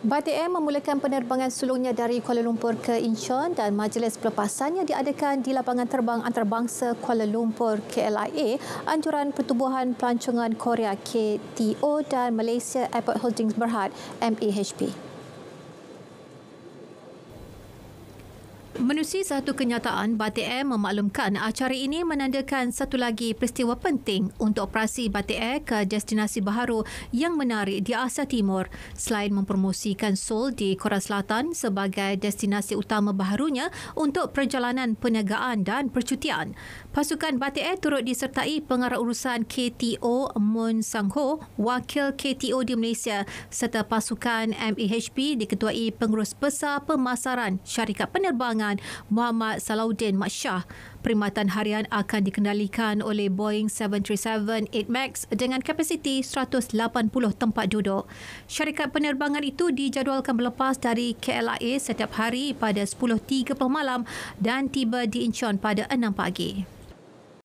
Batik Air memulakan penerbangan sulungnya dari Kuala Lumpur ke Incheon dan majlis pelepasannya diadakan di lapangan terbang antarabangsa Kuala Lumpur KLIA, Anjuran Pertubuhan Pelancongan Korea KTO dan Malaysia Airport Holdings Berhad MAHB. Menusi satu kenyataan, Batik Air memaklumkan acara ini menandakan satu lagi peristiwa penting untuk operasi Batik Air ke destinasi baharu yang menarik di Asia Timur. Selain mempromosikan Seoul di Korea Selatan sebagai destinasi utama baharunya untuk perjalanan perniagaan dan percutian, pasukan Batik Air turut disertai pengarah urusan KTO Moon Sang Ho, wakil KTO di Malaysia serta pasukan MEHP diketuai pengurus besar pemasaran syarikat penerbangan penerbangan Muhammad Salahuddin Maksyah. Perkhidmatan harian akan dikendalikan oleh Boeing 737-8 MAX dengan kapasiti 180 tempat duduk. Syarikat penerbangan itu dijadualkan berlepas dari KLIA setiap hari pada 10.30 malam dan tiba di Incheon pada 6 pagi.